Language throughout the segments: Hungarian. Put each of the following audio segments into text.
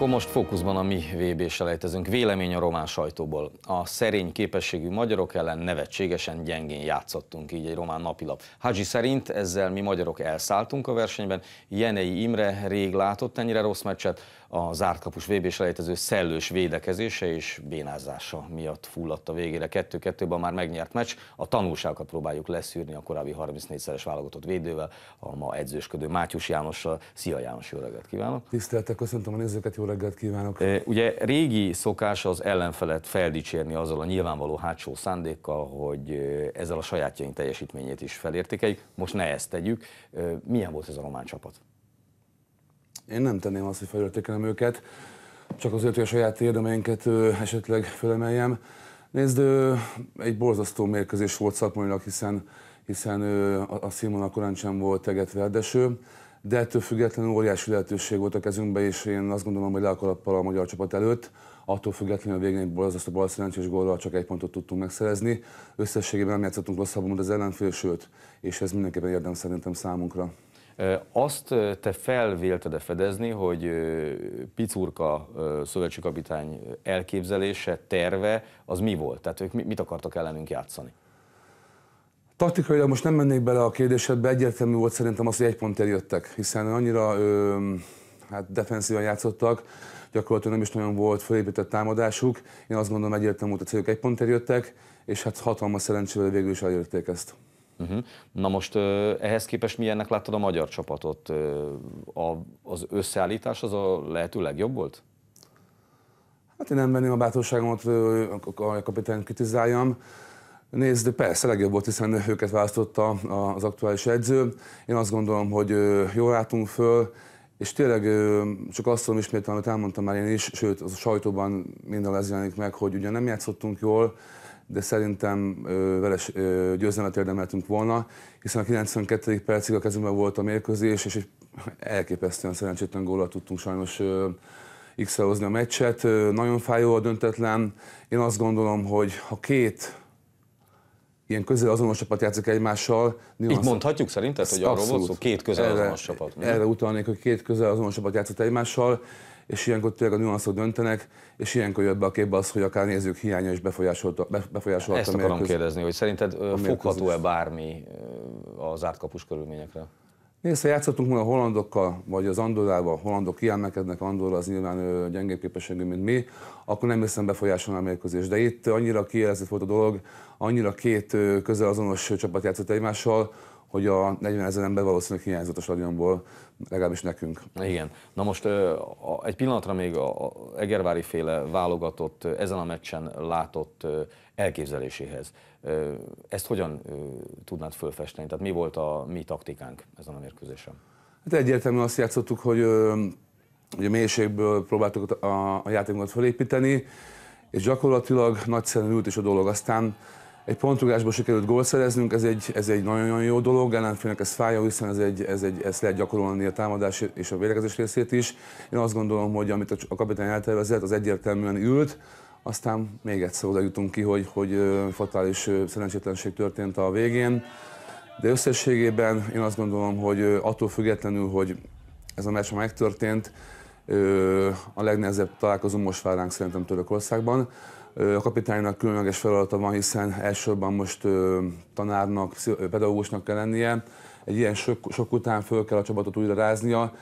Akkor most fókuszban a mi vb selejtezünk. Vélemény a román sajtóból. A szerény képességű magyarok ellen nevetségesen gyengén játszottunk, így egy román napilap. Hadzsi szerint ezzel mi magyarok elszálltunk a versenyben. Jenei Imre rég látott ennyire rossz meccset, a zárt kapus vb selejtező szellős védekezése és bénázása miatt fulladt a végére. 2-2-ben már megnyert meccs. A tanulságokat próbáljuk leszűrni a korábbi 34-szeres válogatott védővel, a ma edzősködő Mátyus Jánossal. Szia János, jó reggelt kívánok! Tiszteltek, köszöntöm a nézőket, jó reggelt kívánok! E, ugye régi szokás az ellenfelet feldicsérni azzal a nyilvánvaló hátsó szándékkal, hogy e, ezzel a sajátjaink teljesítményét is felértékeljük. Most ne ezt tegyük. E, milyen volt ez a román csapat? Én nem tenném azt, hogy felértékelem őket, csak azért, hogy a saját érdemeinket esetleg fölemeljem. Nézd, egy borzasztó mérkőzés volt szakmailag, hiszen, hiszen a Simon korán sem volt teget verdeső, de ettől függetlenül óriási lehetőség volt a kezünkben, és én azt gondolom, hogy le a a magyar csapat előtt. Attól függetlenül a végén egy borzasztó bal szerencsés gólral csak egy pontot tudtunk megszerezni. Összességében nem játszottunk rosszabbul, mint az ellenfél, sőt, és ez mindenképpen érdem szerintem számunkra. Azt te felvélted-e fedezni, hogy Picurka kapitány elképzelése, terve, az mi volt? Tehát ők mit akartak ellenünk játszani? Taktikailag most nem mennék bele a kérdésedbe, egyértelmű volt szerintem az, hogy egy pont eljöttek, hiszen annyira ö, hát defenszíven játszottak, gyakorlatilag nem is nagyon volt felépített támadásuk. Én azt gondolom egyértelmű volt a céljuk, egy pont eljöttek, és hát hatalmas szerencsével végül is elérték ezt. Uh-huh. Na most ehhez képest milyennek láttad a magyar csapatot? A, az összeállítás az a lehető legjobb volt? Hát én nem venném a bátorságomat, a kapitányt kritizáljam. Nézd, persze legjobb volt, hiszen őket választotta az aktuális edző. Én azt gondolom, hogy jól látunk föl, és tényleg csak azt tudom ismételni, amit elmondtam már én is, sőt, az a sajtóban minden ez jelenik meg, hogy ugye nem játszottunk jól, de szerintem veles győzelmet érdemeltünk volna, hiszen a 92. percig a kezünkben volt a mérkőzés, és egy elképesztően szerencsétlen góllal tudtunk sajnos x a meccset. Nagyon fájó a döntetlen. Én azt gondolom, hogy ha két ilyen közel azonos csapat játszik egymással. Így mondhatjuk szerinted, hogy arról volt szó, két közel azonos csapat. Erre utalnék, hogy két közel azonos csapat játszott egymással, és ilyenkor tényleg a nüanszok döntenek, és ilyenkor jött be a képbe az, hogy akár nézők hiánya is befolyásolta, befolyásolta Ezt akarom kérdezni, hogy szerinted fogható-e bármi az átkapus körülményekre? Nézd, ha játszottunk volna a hollandokkal, vagy az Andorával, hollandok kiemelkednek, Andorra az nyilván gyengébb képességű, mint mi, akkor nem hiszem befolyásolni a mérkőzés. De itt annyira kielezett volt a dolog, annyira két közel azonos csapat játszott egymással, hogy a 40 ezer ember valószínűleg hiányzott a stadionból, legalábbis nekünk. Igen. Na most egy pillanatra még a Egervári féle válogatott ezen a meccsen látott elképzeléséhez. Ezt hogyan tudnád fölfesteni? Tehát mi volt a mi taktikánk ezen a mérkőzésen? Hát egyértelműen azt játszottuk, hogy ugye mélységből próbáltuk a, a játékunkat felépíteni, és gyakorlatilag nagyszerűen ült is a dolog. Aztán egy pontrugásból sikerült gólt szereznünk, ez egy, ez egy nagyon-nagyon jó dolog, ellenfélnek ez fájó, hiszen ez egy, ez egy, ezt lehet gyakorolni a támadás és a védekezés részét is. Én azt gondolom, hogy amit a kapitány eltervezett, az egyértelműen ült, aztán még egyszer oda jutunk ki, hogy, hogy fatális szerencsétlenség történt a végén. De összességében én azt gondolom, hogy attól függetlenül, hogy ez a meccs megtörtént, a legnehezebb találkozó most vár ránk szerintem Törökországban. A kapitánynak különleges feladata van, hiszen elsősorban most tanárnak, pedagógusnak kell lennie. Egy ilyen sok, sok után föl kell a csapatot újra ráznia,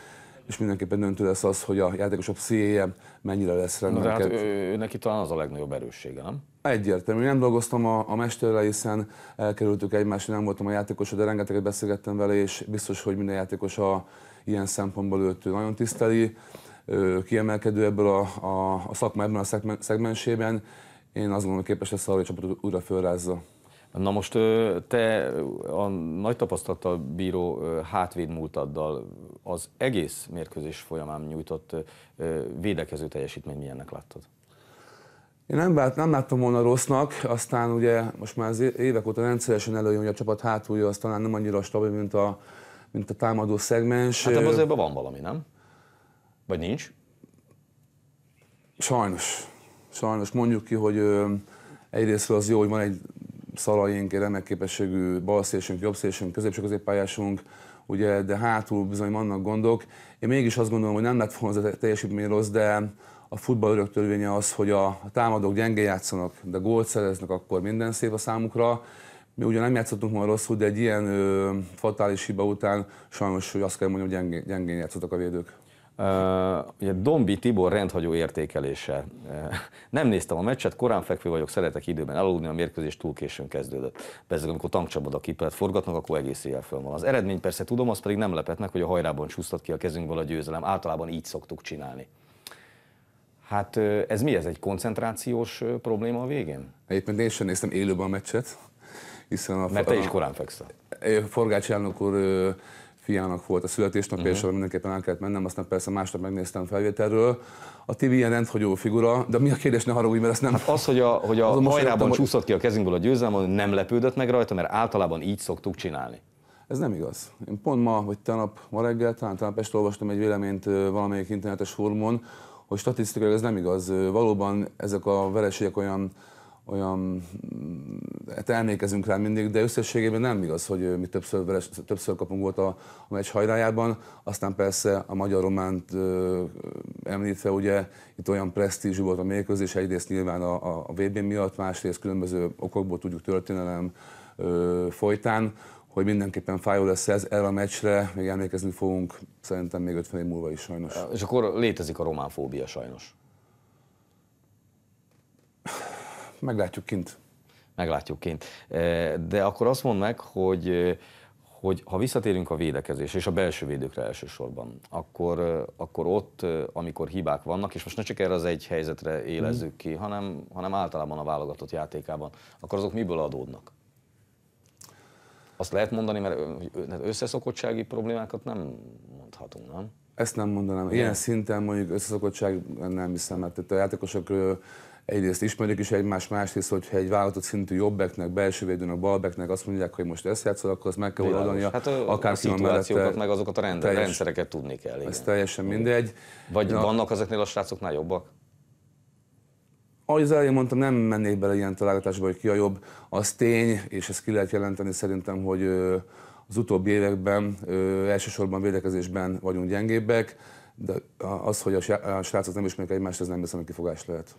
és mindenképpen döntő lesz az, hogy a játékosok pszichéje mennyire lesz rendben. de hát ő, neki talán az a legnagyobb erőssége, nem? Egyértelmű. Nem dolgoztam a, a mesterrel, hiszen elkerültük egymást, nem voltam a játékos, de rengeteget beszélgettem vele, és biztos, hogy minden játékos a ilyen szempontból őt nagyon tiszteli kiemelkedő ebből a, a, a szakmában, a szegmensében. Én azt gondolom, hogy képes lesz arra, hogy a csapatot újra fölrázza. Na most te a nagy tapasztalattal bíró hátvéd múltaddal az egész mérkőzés folyamán nyújtott védekező teljesítmény milyennek láttad? Én nem, lát, nem láttam volna rossznak, aztán ugye most már az évek óta rendszeresen előjön, hogy a csapat hátulja az talán nem annyira stabil, mint a, mint a támadó szegmens. Hát azért van valami, nem? Vagy nincs? Sajnos. Sajnos mondjuk ki, hogy egyrészt az jó, hogy van egy szalaink, egy remek képességű balszélsünk, jobbszélsünk, középső középpályásunk, ugye, de hátul bizony vannak gondok. Én mégis azt gondolom, hogy nem lett volna az a teljesítmény rossz, de a futball örök törvénye az, hogy a támadók gyenge játszanak, de gólt szereznek, akkor minden szép a számukra. Mi ugye nem játszottunk már rosszul, de egy ilyen ö, fatális hiba után sajnos hogy azt kell mondjam, hogy gyengén játszottak a védők ugye Dombi Tibor rendhagyó értékelése. Nem néztem a meccset, korán fekvő vagyok, szeretek időben aludni, a mérkőzés túl későn kezdődött. Persze, amikor a kipelt forgatnak, akkor egész éjjel föl van. Az eredmény persze tudom, az pedig nem lepett meg, hogy a hajrában csúsztat ki a kezünkből a győzelem. Általában így szoktuk csinálni. Hát ez mi? Ez egy koncentrációs probléma a végén? Egyébként én sem néztem élőben a meccset, hiszen a... Mert te is korán fekszel. Forgács elnök úr fiának volt a születésnapja, uh-huh. és mhm. mindenképpen el kellett mennem, aztán persze másnap megnéztem felvételről. A TV ilyen rendhagyó figura, de mi a kérdés, ne haragudj, mert ezt nem... Hát az, hogy a, hogy a hajnában hogy... csúszott ki a kezünkből a győzelem, nem lepődött meg rajta, mert általában így szoktuk csinálni. Ez nem igaz. Én pont ma, vagy tegnap, ma reggel, talán talán este olvastam egy véleményt valamelyik internetes fórumon, hogy statisztikailag ez nem igaz. Valóban ezek a vereségek olyan olyan, mm, hát emlékezünk rá mindig, de összességében nem igaz, hogy mi többször, veres, többször kapunk volt a, a meccs hajrájában, aztán persze a magyar-románt említve ugye itt olyan presztízsű volt a mérkőzés, egyrészt nyilván a, a, a VB miatt, másrészt különböző okokból tudjuk történelem ö, folytán, hogy mindenképpen fájó lesz ez, erre a meccsre még emlékezni fogunk szerintem még 50 év múlva is sajnos. És akkor létezik a román sajnos. Meglátjuk kint. Meglátjuk kint. De akkor azt mondd meg, hogy, hogy ha visszatérünk a védekezés és a belső védőkre elsősorban, akkor, akkor ott, amikor hibák vannak, és most ne csak erre az egy helyzetre élezzük hmm. ki, hanem, hanem általában a válogatott játékában, akkor azok miből adódnak? Azt lehet mondani, mert hát összeszokottsági problémákat nem mondhatunk, nem? Ezt nem mondanám. Ilyen szinten mondjuk összeszokottság nem hiszem, mert itt a játékosok egyrészt ismerjük is egymást, másrészt, hogyha egy válogatott szintű jobbeknek, a balbeknek azt mondják, hogy most ezt játszol, akkor az meg kell oldani Hát a, akár a szituációkat, meg azokat a rend, teljes, rendszereket tudni kell. Igen. Ez teljesen mindegy. Vagy Na, vannak ezeknél a srácoknál jobbak? ahogy az elején mondtam, nem mennék bele ilyen találgatásba, hogy ki a jobb. Az tény, és ezt ki lehet jelenteni szerintem, hogy az utóbbi években elsősorban védekezésben vagyunk gyengébbek. De az, hogy a srácok nem ismerik egymást, ez nem hiszem, kifogás lehet.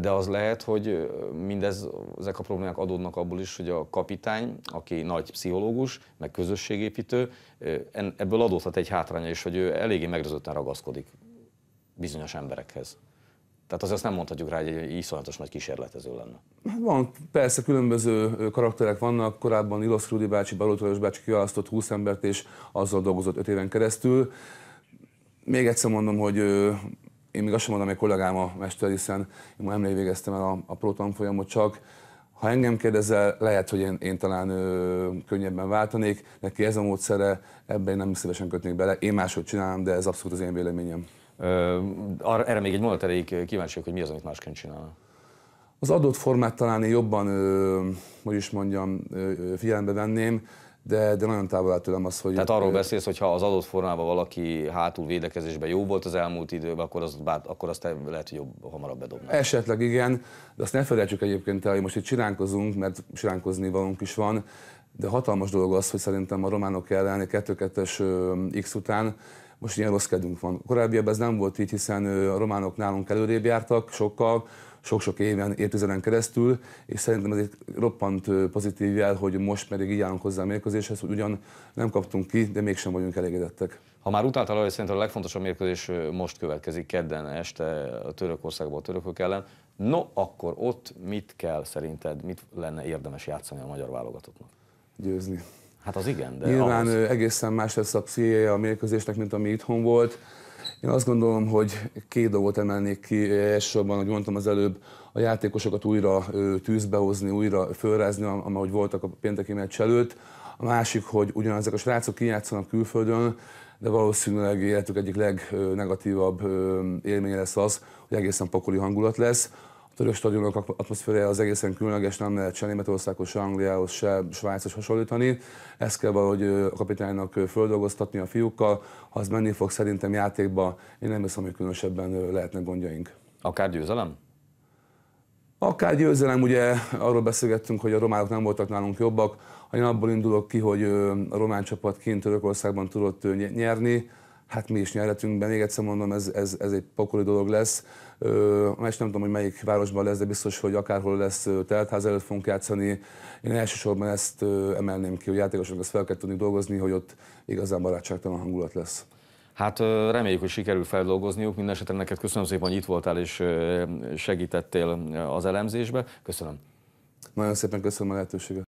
De az lehet, hogy mindez, ezek a problémák adódnak abból is, hogy a kapitány, aki nagy pszichológus, meg közösségépítő, ebből adódhat egy hátránya is, hogy ő eléggé megrözötten ragaszkodik bizonyos emberekhez. Tehát azért azt nem mondhatjuk rá, hogy egy iszonyatos nagy kísérletező lenne. Hát van, persze különböző karakterek vannak. Korábban Ilosz Rudi bácsi, Baló bácsi kiválasztott 20 embert, és azzal dolgozott 5 éven keresztül még egyszer mondom, hogy én még azt sem mondom, hogy kollégám a mester, hiszen én ma emlék végeztem el a, a pro tanfolyamot csak. Ha engem kérdezel, lehet, hogy én, én talán ö, könnyebben váltanék, neki ez a módszere, ebben én nem szívesen kötnék bele. Én máshogy csinálom, de ez abszolút az én véleményem. Ö, arra, erre még egy mondat elég kíváncsiak, hogy mi az, amit másként csinál. Az adott formát talán én jobban, ö, hogy is mondjam, ö, figyelembe venném de, de nagyon távol áll tőlem az, hogy... Tehát arról beszélsz, hogy ha az adott formában valaki hátul védekezésben jó volt az elmúlt időben, akkor azt, bár, akkor azt lehet, hogy jobb, hamarabb bedobni. Esetleg igen, de azt ne felejtsük egyébként el, hogy most itt csiránkozunk, mert csiránkozni valunk is van, de hatalmas dolog az, hogy szerintem a románok ellen 2-2-es X után most ilyen rossz kedvünk van. Korábbiabban ez nem volt így, hiszen a románok nálunk előrébb jártak sokkal, sok-sok éven, évtizeden keresztül, és szerintem ez egy roppant pozitív jel, hogy most pedig így állunk hozzá a mérkőzéshez, hogy ugyan nem kaptunk ki, de mégsem vagyunk elégedettek. Ha már utáltál hogy szerintem a legfontosabb mérkőzés most következik kedden este a Törökországból a törökök ellen, no akkor ott mit kell szerinted, mit lenne érdemes játszani a magyar válogatottnak? Győzni. Hát az igen, de Nyilván ahhoz... egészen más lesz a pszichéje a mérkőzésnek, mint ami itthon volt. Én azt gondolom, hogy két dolgot emelnék ki elsősorban, hogy mondtam az előbb, a játékosokat újra tűzbe hozni, újra fölrázni, ahogy voltak a pénteki meccs előtt. A másik, hogy ugyanezek a srácok kijátszanak külföldön, de valószínűleg életük egyik legnegatívabb élménye lesz az, hogy egészen pokoli hangulat lesz török stadionok atmoszférája az egészen különleges, nem lehet se Németországhoz, se Angliához, se Svájchoz hasonlítani. Ezt kell valahogy a kapitánynak földolgoztatni a fiúkkal. Ha az menni fog szerintem játékba, én nem hiszem, hogy különösebben lehetnek gondjaink. Akár győzelem? Akár győzelem, ugye arról beszélgettünk, hogy a románok nem voltak nálunk jobbak. Ha én abból indulok ki, hogy a román csapat kint Törökországban tudott nyerni, hát mi is nyerhetünk, be. még egyszer mondom, ez, ez, ez egy pokoli dolog lesz most nem tudom, hogy melyik városban lesz, de biztos, hogy akárhol lesz teltház előtt fogunk játszani. Én elsősorban ezt emelném ki, hogy játékosok ezt fel kell tudni dolgozni, hogy ott igazán barátságtalan hangulat lesz. Hát reméljük, hogy sikerül feldolgozniuk. Minden neked köszönöm szépen, hogy itt voltál és segítettél az elemzésbe. Köszönöm. Nagyon szépen köszönöm a lehetőséget.